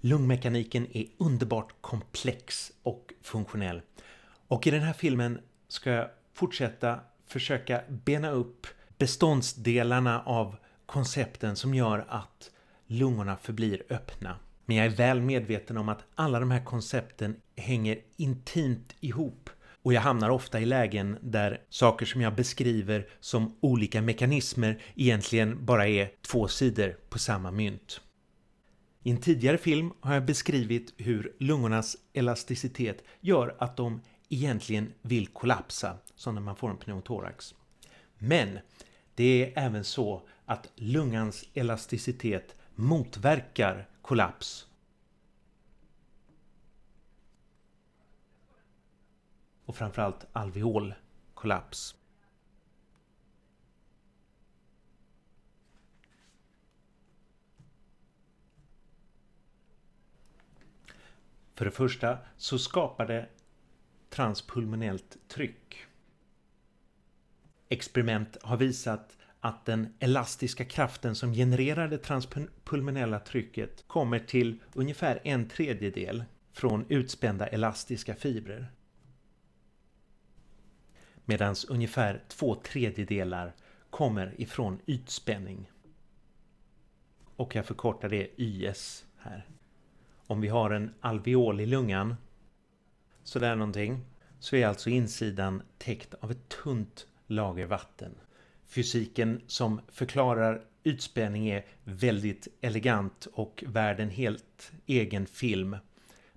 Lungmekaniken är underbart komplex och funktionell. Och i den här filmen ska jag fortsätta försöka bena upp beståndsdelarna av koncepten som gör att lungorna förblir öppna. Men jag är väl medveten om att alla de här koncepten hänger intimt ihop och jag hamnar ofta i lägen där saker som jag beskriver som olika mekanismer egentligen bara är två sidor på samma mynt. I en tidigare film har jag beskrivit hur lungornas elasticitet gör att de egentligen vill kollapsa som när man får en pneumotorax. Men det är även så att lungans elasticitet motverkar kollaps. Och framförallt alveolkollaps. För det första så skapar det transpulmonellt tryck. Experiment har visat att den elastiska kraften som genererar det transpulmonella trycket kommer till ungefär en tredjedel från utspända elastiska fibrer. Medan ungefär två tredjedelar kommer ifrån ytspänning. Och jag förkortar det YS här om vi har en alveol i lungan, sådär någonting, så är alltså insidan täckt av ett tunt lager vatten. Fysiken som förklarar ytspänning är väldigt elegant och värd en helt egen film.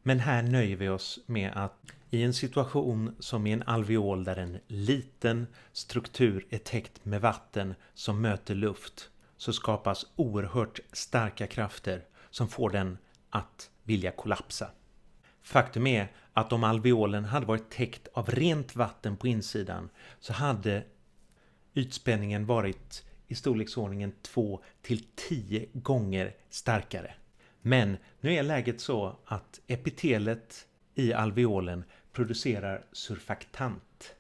Men här nöjer vi oss med att i en situation som i en alveol där en liten struktur är täckt med vatten som möter luft så skapas oerhört starka krafter som får den att vilja kollapsa. Faktum är att om alveolen hade varit täckt av rent vatten på insidan så hade ytspänningen varit i storleksordningen 2 till 10 gånger starkare. Men nu är läget så att epitelet i alveolen producerar surfaktant.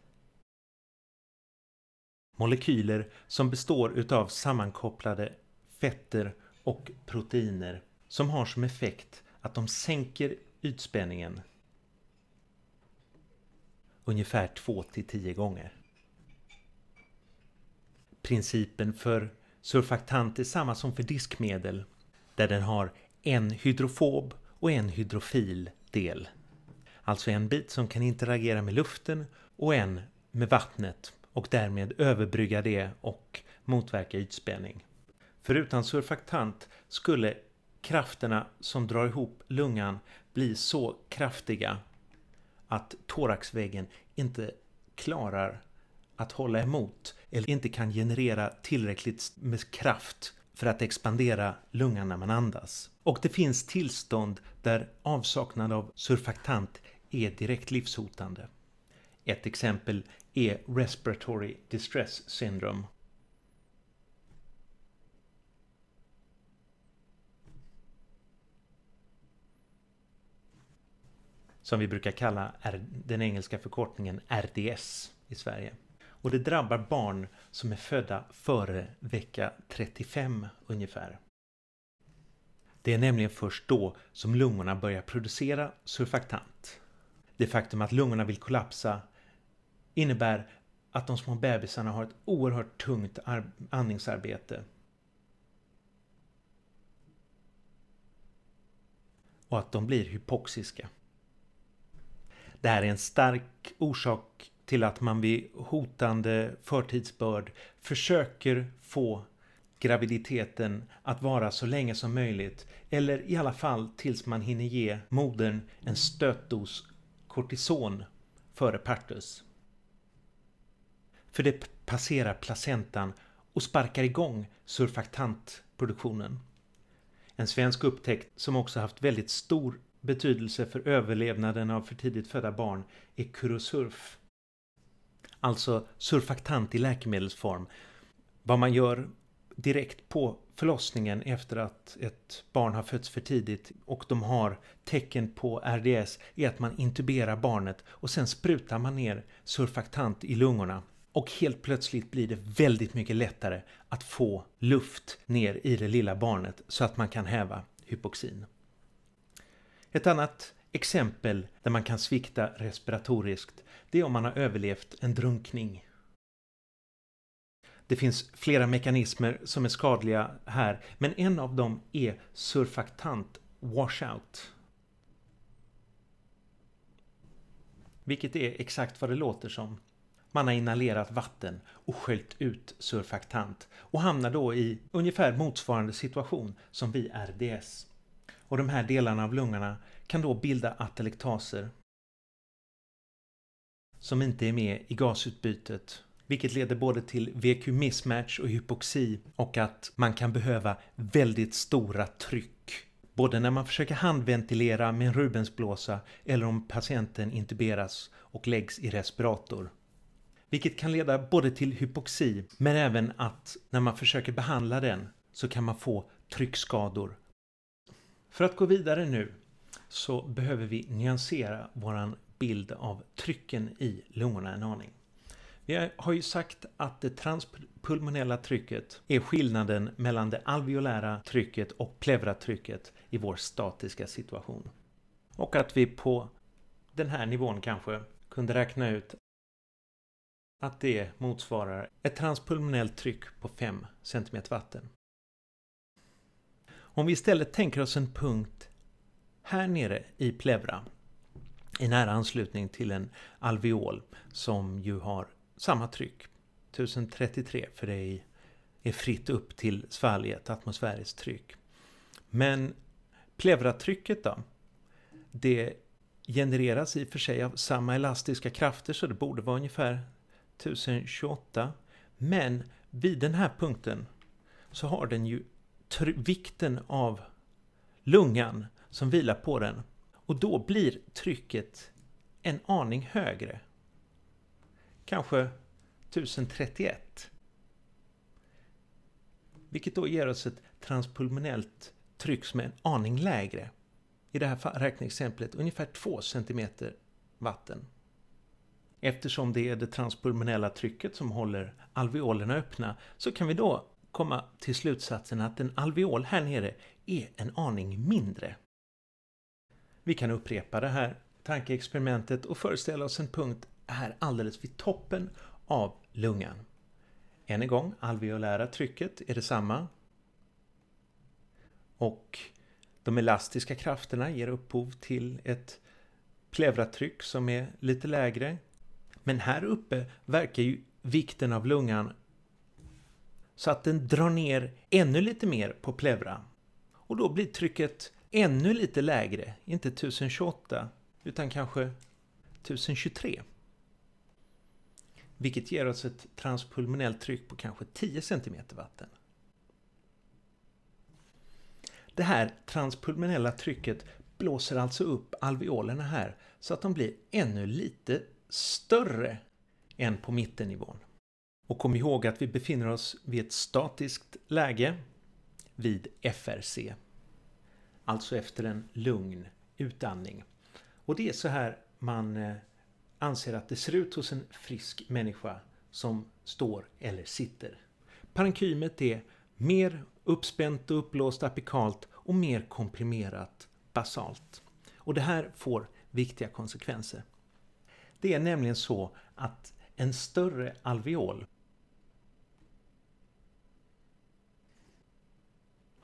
Molekyler som består utav sammankopplade fetter och proteiner som har som effekt att de sänker ytspänningen ungefär 2 till 10 gånger. Principen för surfaktant är samma som för diskmedel där den har en hydrofob och en hydrofil del. Alltså en bit som kan interagera med luften och en med vattnet och därmed överbrygga det och motverka ytspänning. För utan surfaktant skulle krafterna som drar ihop lungan blir så kraftiga att thoraxväggen inte klarar att hålla emot eller inte kan generera tillräckligt med kraft för att expandera lungan när man andas. Och det finns tillstånd där avsaknad av surfaktant är direkt livshotande. Ett exempel är respiratory distress syndrome som vi brukar kalla R den engelska förkortningen RDS i Sverige. Och det drabbar barn som är födda före vecka 35 ungefär. Det är nämligen först då som lungorna börjar producera surfaktant. Det faktum att lungorna vill kollapsa innebär att de små bebisarna har ett oerhört tungt andningsarbete. Och att de blir hypoxiska. Det här är en stark orsak till att man vid hotande förtidsbörd försöker få graviditeten att vara så länge som möjligt eller i alla fall tills man hinner ge modern en stötdos kortison före partus. För det passerar placentan och sparkar igång surfaktantproduktionen. En svensk upptäckt som också haft väldigt stor betydelse för överlevnaden av för tidigt födda barn är kurosurf. Alltså surfaktant i läkemedelsform. Vad man gör direkt på förlossningen efter att ett barn har fötts för tidigt och de har tecken på RDS är att man intuberar barnet och sen sprutar man ner surfaktant i lungorna. Och helt plötsligt blir det väldigt mycket lättare att få luft ner i det lilla barnet så att man kan häva hypoxin. Ett annat exempel där man kan svikta respiratoriskt det är om man har överlevt en drunkning. Det finns flera mekanismer som är skadliga här men en av dem är surfaktant washout. Vilket är exakt vad det låter som. Man har inhalerat vatten och sköljt ut surfaktant och hamnar då i ungefär motsvarande situation som vid RDS och de här delarna av lungorna kan då bilda atelektaser som inte är med i gasutbytet vilket leder både till VQ mismatch och hypoxi och att man kan behöva väldigt stora tryck. Både när man försöker handventilera med en Rubensblåsa eller om patienten intuberas och läggs i respirator. Vilket kan leda både till hypoxi men även att när man försöker behandla den så kan man få tryckskador för att gå vidare nu så behöver vi nyansera våran bild av trycken i lungorna en aning. Vi har ju sagt att det transpulmonella trycket är skillnaden mellan det alveolära trycket och pleuratrycket i vår statiska situation. Och att vi på den här nivån kanske kunde räkna ut att det motsvarar ett transpulmonellt tryck på 5 cm vatten. Om vi istället tänker oss en punkt här nere i pleura, i nära anslutning till en alveol som ju har samma tryck, 1033, för det är fritt upp till svalget, atmosfäriskt tryck. Men pleuratrycket då? Det genereras i och för sig av samma elastiska krafter så det borde vara ungefär 1028. Men vid den här punkten så har den ju vikten av lungan som vilar på den. Och då blir trycket en aning högre. Kanske 1031. Vilket då ger oss ett transpulmonellt tryck som är en aning lägre. I det här räkneexemplet ungefär 2 cm vatten. Eftersom det är det transpulmonella trycket som håller alveolerna öppna så kan vi då komma till slutsatsen att en alveol här nere är en aning mindre. Vi kan upprepa det här tankeexperimentet och föreställa oss en punkt här alldeles vid toppen av lungan. Än en gång, alveolära trycket är detsamma. Och de elastiska krafterna ger upphov till ett pleuratryck som är lite lägre. Men här uppe verkar ju vikten av lungan så att den drar ner ännu lite mer på plevra. Och då blir trycket ännu lite lägre, inte 1028 utan kanske 1023. Vilket ger oss ett transpulmonellt tryck på kanske 10 cm vatten. Det här transpulmonella trycket blåser alltså upp alveolerna här så att de blir ännu lite större än på mittennivån. Och kom ihåg att vi befinner oss vid ett statiskt läge vid FRC. Alltså efter en lugn utandning. Och det är så här man eh, anser att det ser ut hos en frisk människa som står eller sitter. Parenkymet är mer uppspänt och uppblåst apikalt och mer komprimerat basalt. Och det här får viktiga konsekvenser. Det är nämligen så att en större alveol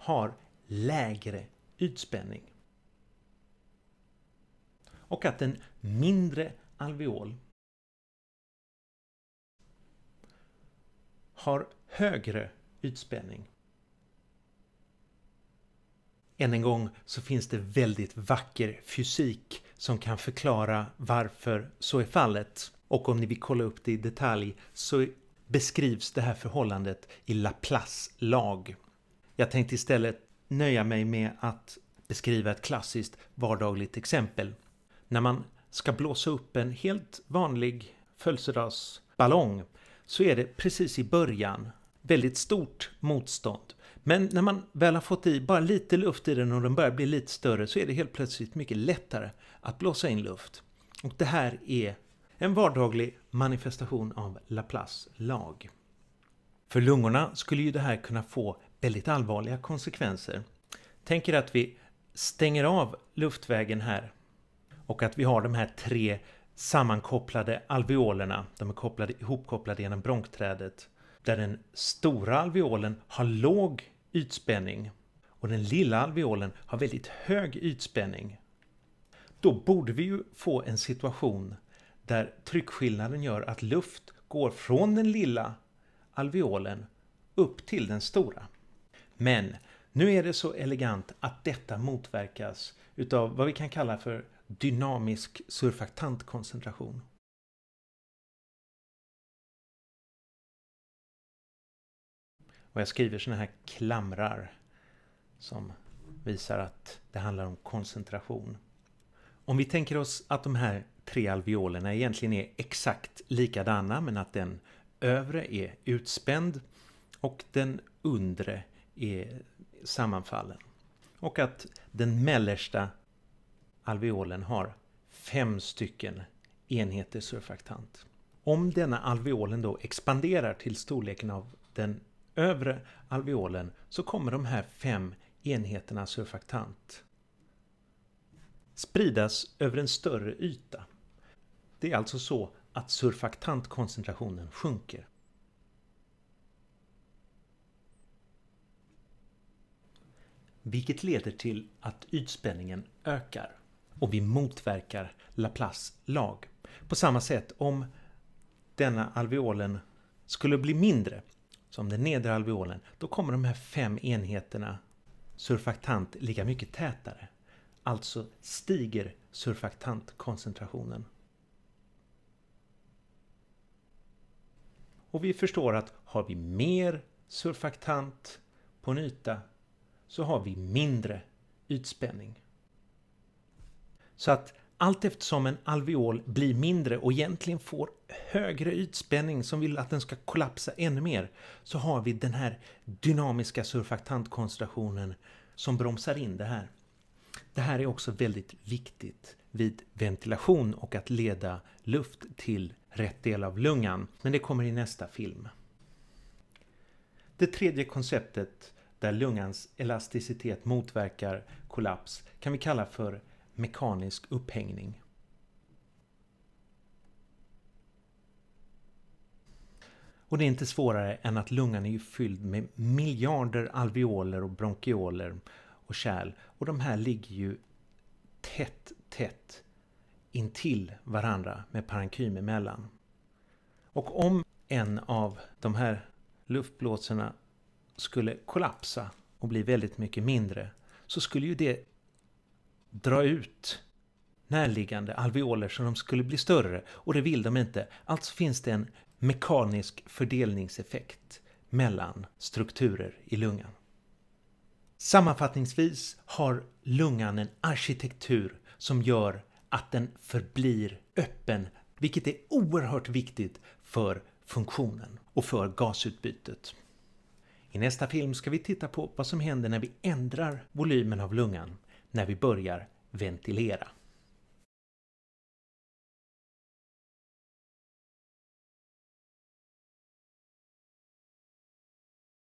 har lägre ytspänning. Och att en mindre alveol har högre ytspänning. Än en gång så finns det väldigt vacker fysik som kan förklara varför så är fallet. Och om ni vill kolla upp det i detalj så beskrivs det här förhållandet i Laplace lag. Jag tänkte istället nöja mig med att beskriva ett klassiskt vardagligt exempel. När man ska blåsa upp en helt vanlig födelsedagsballong så är det precis i början väldigt stort motstånd. Men när man väl har fått i bara lite luft i den och den börjar bli lite större så är det helt plötsligt mycket lättare att blåsa in luft. Och det här är en vardaglig manifestation av Laplace lag. För lungorna skulle ju det här kunna få väldigt allvarliga konsekvenser. Tänk er att vi stänger av luftvägen här och att vi har de här tre sammankopplade alveolerna. De är kopplade, ihopkopplade genom bronkträdet där den stora alveolen har låg ytspänning och den lilla alveolen har väldigt hög ytspänning. Då borde vi ju få en situation där tryckskillnaden gör att luft går från den lilla alveolen upp till den stora. Men nu är det så elegant att detta motverkas utav vad vi kan kalla för dynamisk surfaktantkoncentration. Och jag skriver sådana här klamrar som visar att det handlar om koncentration. Om vi tänker oss att de här tre alveolerna egentligen är exakt likadana men att den övre är utspänd och den undre är sammanfallen. Och att den mellersta alveolen har fem stycken enheter surfaktant. Om denna alveolen då expanderar till storleken av den övre alveolen så kommer de här fem enheterna surfaktant spridas över en större yta. Det är alltså så att surfaktantkoncentrationen sjunker. vilket leder till att ytspänningen ökar och vi motverkar Laplace lag. På samma sätt om denna alveolen skulle bli mindre, som den nedre alveolen, då kommer de här fem enheterna surfaktant ligga mycket tätare. Alltså stiger surfaktantkoncentrationen. Och vi förstår att har vi mer surfaktant på en yta så har vi mindre ytspänning. Så att allt eftersom en alveol blir mindre och egentligen får högre ytspänning som vill att den ska kollapsa ännu mer så har vi den här dynamiska surfaktantkoncentrationen som bromsar in det här. Det här är också väldigt viktigt vid ventilation och att leda luft till rätt del av lungan, men det kommer i nästa film. Det tredje konceptet där lungans elasticitet motverkar kollaps kan vi kalla för mekanisk upphängning. Och det är inte svårare än att lungan är fylld med miljarder alveoler och bronkioler och kärl och de här ligger ju tätt, tätt intill varandra med parenkym emellan. Och om en av de här luftblåsorna skulle kollapsa och bli väldigt mycket mindre så skulle ju det dra ut närliggande alveoler så de skulle bli större och det vill de inte. Alltså finns det en mekanisk fördelningseffekt mellan strukturer i lungan. Sammanfattningsvis har lungan en arkitektur som gör att den förblir öppen, vilket är oerhört viktigt för funktionen och för gasutbytet. I nästa film ska vi titta på vad som händer när vi ändrar volymen av lungan när vi börjar ventilera.